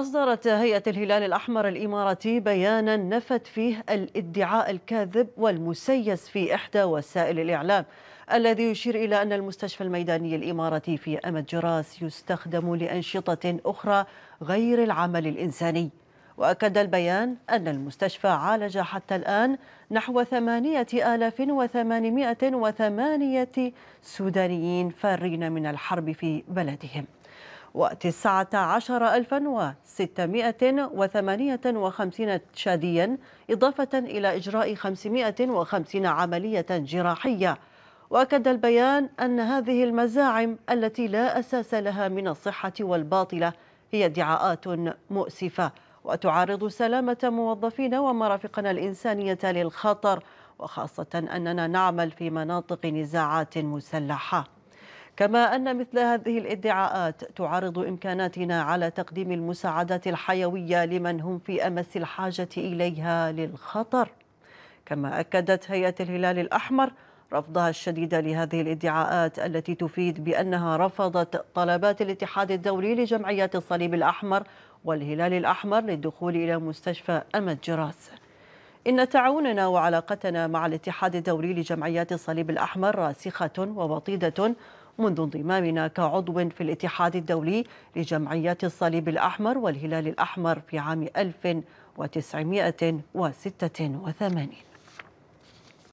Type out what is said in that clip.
أصدرت هيئة الهلال الأحمر الإماراتي بيانا نفت فيه الادعاء الكاذب والمسيس في إحدى وسائل الإعلام الذي يشير إلى أن المستشفى الميداني الإماراتي في أمد جراس يستخدم لأنشطة أخرى غير العمل الإنساني وأكد البيان أن المستشفى عالج حتى الآن نحو 8808 سودانيين فارين من الحرب في بلدهم و 19658 شاديا إضافة إلى إجراء 550 عملية جراحية وأكد البيان أن هذه المزاعم التي لا أساس لها من الصحة والباطلة هي ادعاءات مؤسفة وتعرض سلامة موظفينا ومرافقنا الإنسانية للخطر وخاصة أننا نعمل في مناطق نزاعات مسلحة كما أن مثل هذه الادعاءات تعرض إمكاناتنا على تقديم المساعدات الحيوية لمن هم في أمس الحاجة إليها للخطر كما أكدت هيئة الهلال الأحمر رفضها الشديد لهذه الادعاءات التي تفيد بأنها رفضت طلبات الاتحاد الدولي لجمعيات الصليب الأحمر والهلال الأحمر للدخول إلى مستشفى أمد جراس إن تعاوننا وعلاقتنا مع الاتحاد الدولي لجمعيات الصليب الأحمر راسخة ووطيدة منذ انضمامنا كعضو في الاتحاد الدولي لجمعيات الصليب الأحمر والهلال الأحمر في عام 1986